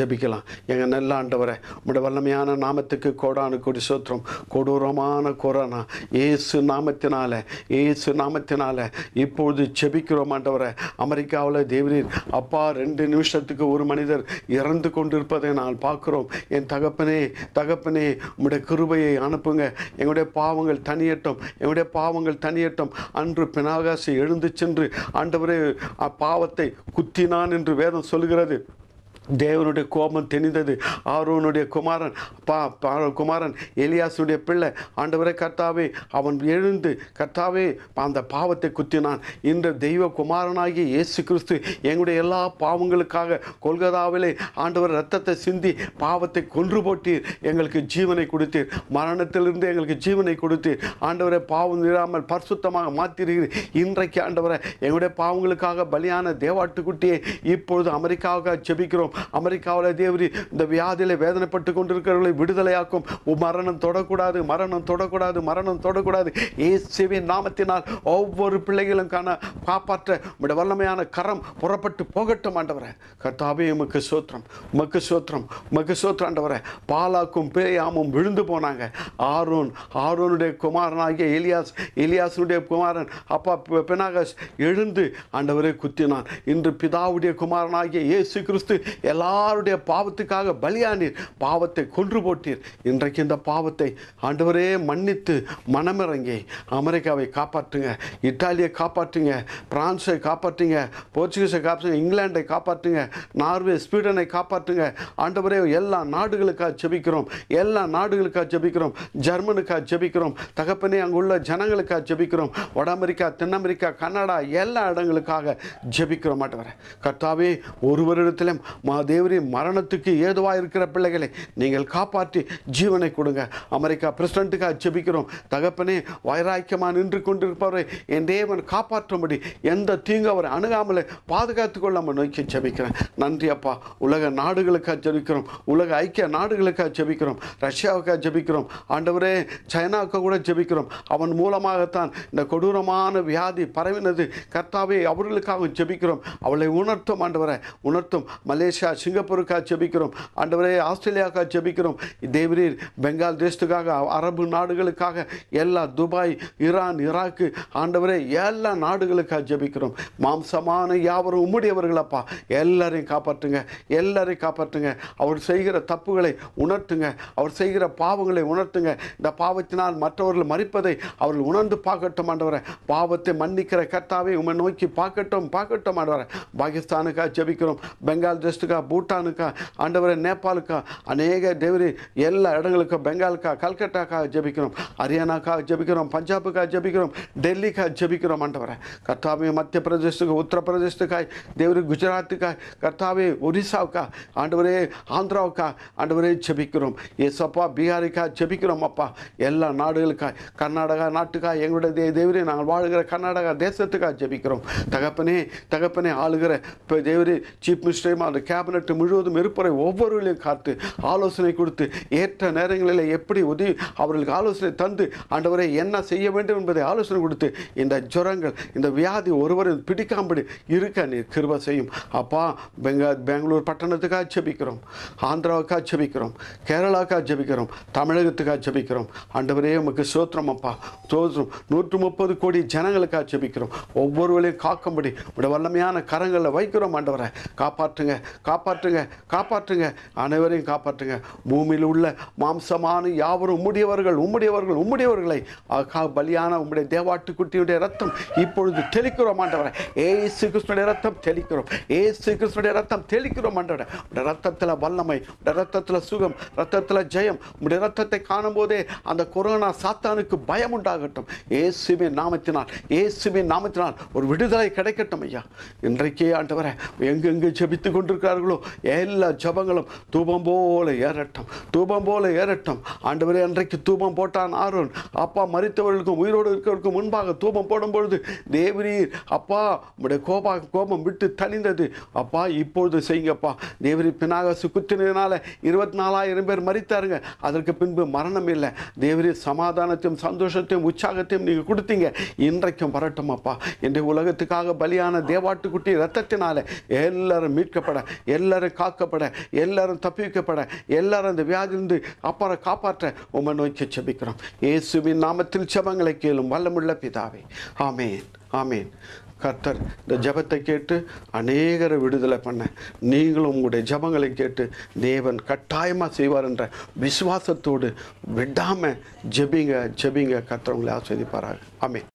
ஜபிக்கலாம் எங்கள் நல்ல ஆண்டவரை உங்களுடைய வல்லமையான நாமத்துக்கு கோடானு கொடி சோத்திரம் கொடூரமான கொரோனா ஏசு நாமத்தினால ஏசு நாமத்தினால இப்பொழுது ஜபிக்கிறோம் ஆண்டவரை அமெரிக்காவில் தேவரீர் அப்பா ரெண்டு நிமிஷத்துக்கு ஒரு மனிதர் இறந்து கொண்டிருப்பதை நான் பார்க்குறோம் என் தகப்பனே தகப்பனே உங்களுடைய கிருபையை அனுப்புங்க எங்களுடைய பாவங்கள் தனியட்டும் எங்களுடைய பாவங்கள் தனியட்டும் அன்று பினாகாசி எழுந்து சென்று ஆண்டவரே பாவத்தை குத்தினான் என்று வேதம் சொல்கிறது தேவனுடைய கோபம் தெரிந்தது ஆர்வனுடைய குமாரன் பா பா குமாரன் எலியாசுடைய பிள்ளை ஆண்டவரே கர்த்தாவே அவன் எழுந்து கர்த்தாவே அந்த பாவத்தை குத்தினான் இன்று தெய்வ குமாரனாகிய இயேசு கிறிஸ்து எங்களுடைய எல்லா பாவங்களுக்காக கொல்கதாவிலே ஆண்டவர் ரத்தத்தை சிந்தி பாவத்தை கொன்று போட்டீர் எங்களுக்கு ஜீவனை கொடுத்தீர் மரணத்திலிருந்து எங்களுக்கு ஜீவனை கொடுத்தீர் ஆண்டவரை பாவம் இல்லாமல் பரிசுத்தமாக மாற்றிருக்கிறீர் இன்றைக்கு ஆண்டவரை எங்களுடைய பாவங்களுக்காக பலியான தேவாட்டுக்குட்டியை இப்பொழுது அமெரிக்காவுக்காக ஜெபிக்கிறோம் அமெரிக்காவில் தேவரி இந்த வியாதியில் வேதனைப்பட்டு கொண்டிருக்கிறவர்களை விடுதலையாக்கும் மரணம் தொடக்கூடாது மரணம் தொடக்கூடாது மரணம் தொடக்கூடாது இயேசுவின் நாமத்தினால் ஒவ்வொரு பிள்ளைகளும் காண காப்பாற்ற உடைய வல்லமையான கரம் புறப்பட்டு போகட்டும் ஆண்டவரை கர்த்தாவே உமக்கு சோத்திரம் உமக்கு சோத்திரம் உமக்கு சோத்திரம் ஆண்டவரை பாலாக்கும் பேயாமும் விழுந்து போனாங்க ஆரோன் ஆரோனுடைய குமாரனாகிய எலியாஸ் எலியாசனுடைய குமாரன் அப்பா பெனாகஸ் எழுந்து ஆண்டவரை குத்தினான் இன்று பிதாவுடைய குமாரனாகிய இயேசு கிறிஸ்து எல்லாருடைய பாவத்துக்காக பலியானீர் பாவத்தை கொன்று போட்டீர் இன்றைக்கு இந்த பாவத்தை ஆண்டவரே மன்னித்து மனமிறங்கி அமெரிக்காவை காப்பாற்றுங்க இத்தாலியை காப்பாற்றுங்க பிரான்ஸை காப்பாற்றுங்க போர்ச்சுகீஸை காப்பாற்றுங்க இங்கிலாண்டை காப்பாற்றுங்க நார்வே ஸ்வீடனை காப்பாற்றுங்க ஆண்டவரே எல்லா நாடுகளுக்காக ஜெபிக்கிறோம் எல்லா நாடுகளுக்காக ஜெபிக்கிறோம் ஜெர்மனுக்காக ஜெபிக்கிறோம் தகப்பனே அங்குள்ள ஜனங்களுக்காக ஜெபிக்கிறோம் வட அமெரிக்கா தென் அமெரிக்கா கனடா எல்லா இடங்களுக்காக ஜெபிக்கிறோம் மாட்டவரை கர்த்தாவே வருடத்திலும் தேவரி மரணத்துக்கு ஏதுவாக இருக்கிற பிள்ளைகளை நீங்கள் காப்பாற்றி ஜீவனை கொடுங்க அமெரிக்கா பிரசிடண்ட்டுக்காக ஜெபிக்கிறோம் தகப்பனே வைராக்கியமாக நின்று கொண்டிருப்பவரை என் தேவன் காப்பாற்றும்படி எந்த தீங்கு அவரை அணுகாமலே பாதுகாத்து கொள்ளாமல் நோக்கி ஜெபிக்கிறேன் நன்றி அப்பா உலக நாடுகளுக்காக ஜெபிக்கிறோம் உலக ஐக்கிய நாடுகளுக்காக ஜெபிக்கிறோம் ரஷ்யாவுக்காக ஜெபிக்கிறோம் ஆண்டவரே சைனாவுக்கு கூட ஜெபிக்கிறோம் அவன் மூலமாகத்தான் இந்த கொடூரமான வியாதி பரவினது கர்த்தாவே அவர்களுக்காக ஜெபிக்கிறோம் அவளை உணர்த்தும் ஆண்டவரை உணர்த்தும் மலேசியா மலேசியா சிங்கப்பூருக்காக ஜெபிக்கிறோம் ஆண்டவரே ஆஸ்திரேலியாவுக்காக ஜெபிக்கிறோம் தேவரீர் தேசத்துக்காக அரபு நாடுகளுக்காக எல்லா துபாய் ஈரான் ஈராக்கு ஆண்டவரே எல்லா நாடுகளுக்காக ஜெபிக்கிறோம் மாம்சமான யாவரும் உம்முடையவர்களப்பா எல்லாரையும் காப்பாற்றுங்க எல்லாரையும் காப்பாற்றுங்க அவர் செய்கிற தப்புகளை உணர்த்துங்க அவர் செய்கிற பாவங்களை உணர்த்துங்க இந்த பாவத்தினால் மற்றவர்கள் மறிப்பதை அவர்கள் உணர்ந்து பார்க்கட்டும் ஆண்டவரை பாவத்தை மன்னிக்கிற கர்த்தாவை உண்மை நோக்கி பார்க்கட்டும் பார்க்கட்டும் ஆண்டவரை பாகிஸ்தானுக்காக ஜெபிக்கிறோம் பெங்கால் தேசத்துக்கு லாவோஸுக்கா பூட்டானுக்கா ஆண்டவரை நேபாளுக்கா அநேக தேவரி எல்லா இடங்களுக்கும் பெங்காலுக்கா கல்கட்டாக்கா ஜபிக்கிறோம் ஹரியானாக்கா ஜபிக்கிறோம் பஞ்சாபுக்கா ஜபிக்கிறோம் டெல்லிக்கா ஜபிக்கிறோம் ஆண்டவரை கர்த்தாவி மத்திய பிரதேசத்துக்கு உத்தரப்பிரதேசத்துக்காய் தேவரி குஜராத்துக்காய் கர்த்தாவி ஒரிசாவுக்கா ஆண்டவரே ஆந்திராவுக்கா ஆண்டவரே ஜபிக்கிறோம் ஏசப்பா பீகாரிக்கா ஜபிக்கிறோம் அப்பா எல்லா நாடுகளுக்காய் கர்நாடகா நாட்டுக்கா எங்களுடைய தேவரி நாங்கள் வாழ்கிற கர்நாடகா தேசத்துக்காக ஜபிக்கிறோம் தகப்பனே தகப்பனே ஆளுகிற இப்போ தேவரி சீஃப் மினிஸ்டரையும் அந்த கே கேபினட் முழுவதும் இருப்பதை ஒவ்வொருவர்களையும் காத்து ஆலோசனை கொடுத்து ஏற்ற நேரங்களில் எப்படி உதவி அவர்களுக்கு ஆலோசனை தந்து ஆண்டவரை என்ன செய்ய வேண்டும் என்பதை ஆலோசனை கொடுத்து இந்த ஜுரங்கள் இந்த வியாதி ஒருவரும் பிடிக்காமல் இருக்க நீ கிருப செய்யும் அப்பா பெங்க பெங்களூர் பட்டணத்துக்காக ஜபிக்கிறோம் ஆந்திராவுக்காக ஜபிக்கிறோம் கேரளாவுக்காக ஜபிக்கிறோம் தமிழகத்துக்காக ஜபிக்கிறோம் ஆண்டவரே உமக்கு சோத்திரம் அப்பா சோத்திரம் நூற்று முப்பது கோடி ஜனங்களுக்காக ஜபிக்கிறோம் ஒவ்வொருவரையும் காக்கும்படி உடைய வல்லமையான கரங்களில் வைக்கிறோம் ஆண்டவரை காப்பாற்றுங்க காப்பாற்றுங்க காப்பாற்றுங்க அனைவரையும் காப்பாற்றுங்க பூமியில் உள்ள மாம்சமான யாவரும் உம்முடையவர்கள் உம்முடையவர்கள் உம்முடையவர்களை பலியான உம்முடைய தேவாட்டு குட்டியுடைய ரத்தம் இப்பொழுது தெளிக்கிறோம் ஆண்டவரை ஏ கிருஷ்ணனுடைய ரத்தம் தெளிக்கிறோம் ஏ கிருஷ்ணனுடைய ரத்தம் தெளிக்கிறோம் ஆண்டவரை ரத்தத்தில் வல்லமை ரத்தத்தில் சுகம் ரத்தத்தில் ஜெயம் உடைய ரத்தத்தை காணும்போதே அந்த கொரோனா சாத்தானுக்கு பயம் உண்டாகட்டும் ஏசுமே நாமத்தினால் ஏசுமே நாமத்தினால் ஒரு விடுதலை கிடைக்கட்டும் ஐயா இன்றைக்கே ஆண்டவரை எங்கெங்கு ஜபித்து கொண்டிருக்கிறார்கள் இருக்கிறார்களோ எல்லா ஜபங்களும் தூபம் போல ஏறட்டும் தூபம் போல ஏறட்டும் ஆண்டவரே அன்றைக்கு தூபம் போட்டான் ஆரோன் அப்பா மறித்தவர்களுக்கும் உயிரோடு இருக்கிறவர்களுக்கும் முன்பாக தூபம் போடும் பொழுது தேவரீர் அப்பா உடைய கோபா கோபம் விட்டு தனிந்தது அப்பா இப்பொழுது செய்யுங்கப்பா தேவரி பினாகசு குத்தினதுனால இருபத்தி நாலாயிரம் பேர் மறித்தாருங்க அதற்கு பின்பு மரணம் இல்லை தேவரி சமாதானத்தையும் சந்தோஷத்தையும் உற்சாகத்தையும் நீங்கள் கொடுத்தீங்க இன்றைக்கும் வரட்டும் அப்பா இன்றைய உலகத்துக்காக பலியான தேவாட்டுக்குட்டி ரத்தத்தினால எல்லாரும் மீட்கப்பட எல்லாரும் காக்கப்பட எல்லாரும் தப்பிக்கப்பட எல்லாரும் அந்த வியாதிலிருந்து அப்பாற காப்பாற்ற உமை நோக்கி செபிக்கிறோம் இயேசுவின் நாமத்தில் செபங்களை கேளும் வல்லமுள்ள பிதாவே ஆமேன் ஆமேன் கர்த்தர் இந்த ஜபத்தை கேட்டு அநேகரை விடுதலை பண்ண நீங்களும் உங்களுடைய ஜபங்களை கேட்டு தேவன் கட்டாயமாக செய்வார் என்ற விசுவாசத்தோடு விடாமல் ஜெபிங்க ஜெபிங்க கர்த்தர் உங்களை ஆஸ்வதிப்பாராக ஆமேன்